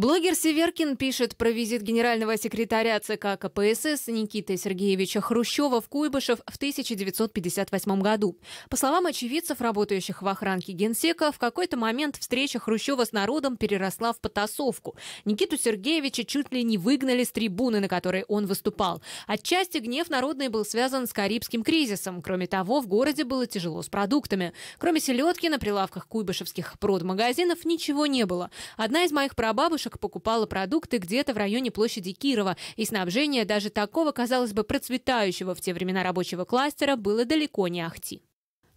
Блогер Северкин пишет про визит генерального секретаря ЦК КПСС Никиты Сергеевича Хрущева в Куйбышев в 1958 году. По словам очевидцев, работающих в охранке генсека, в какой-то момент встреча Хрущева с народом переросла в потасовку. Никиту Сергеевича чуть ли не выгнали с трибуны, на которой он выступал. Отчасти гнев народный был связан с Карибским кризисом. Кроме того, в городе было тяжело с продуктами. Кроме селедки на прилавках куйбышевских продмагазинов ничего не было. Одна из моих прабабушек девушек покупала продукты где-то в районе площади Кирова, и снабжение даже такого, казалось бы, процветающего в те времена рабочего кластера было далеко не ахти.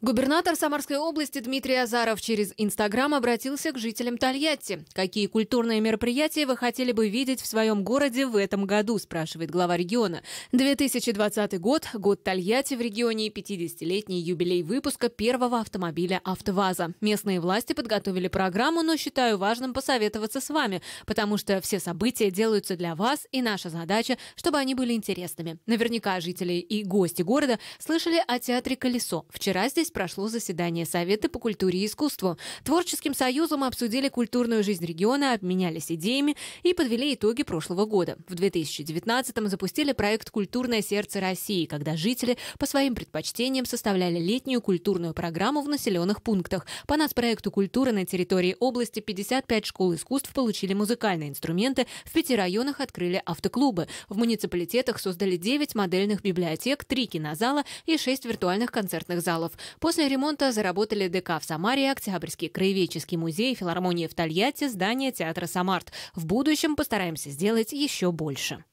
Губернатор Самарской области Дмитрий Азаров через Инстаграм обратился к жителям Тольятти. «Какие культурные мероприятия вы хотели бы видеть в своем городе в этом году?» – спрашивает глава региона. 2020 год – год Тольятти в регионе 50-летний юбилей выпуска первого автомобиля «АвтоВАЗа». Местные власти подготовили программу, но считаю важным посоветоваться с вами, потому что все события делаются для вас, и наша задача, чтобы они были интересными. Наверняка жители и гости города слышали о театре «Колесо». Вчера здесь прошло заседание Совета по культуре и искусству. Творческим союзом обсудили культурную жизнь региона, обменялись идеями и подвели итоги прошлого года. В 2019-м запустили проект «Культурное сердце России», когда жители по своим предпочтениям составляли летнюю культурную программу в населенных пунктах. По нацпроекту «Культура» на территории области 55 школ искусств получили музыкальные инструменты, в пяти районах открыли автоклубы. В муниципалитетах создали 9 модельных библиотек, 3 кинозала и 6 виртуальных концертных залов. После ремонта заработали ДК в Самаре, Октябрьский краеведческий музей, филармония в Тольятти, здание театра «Самарт». В будущем постараемся сделать еще больше.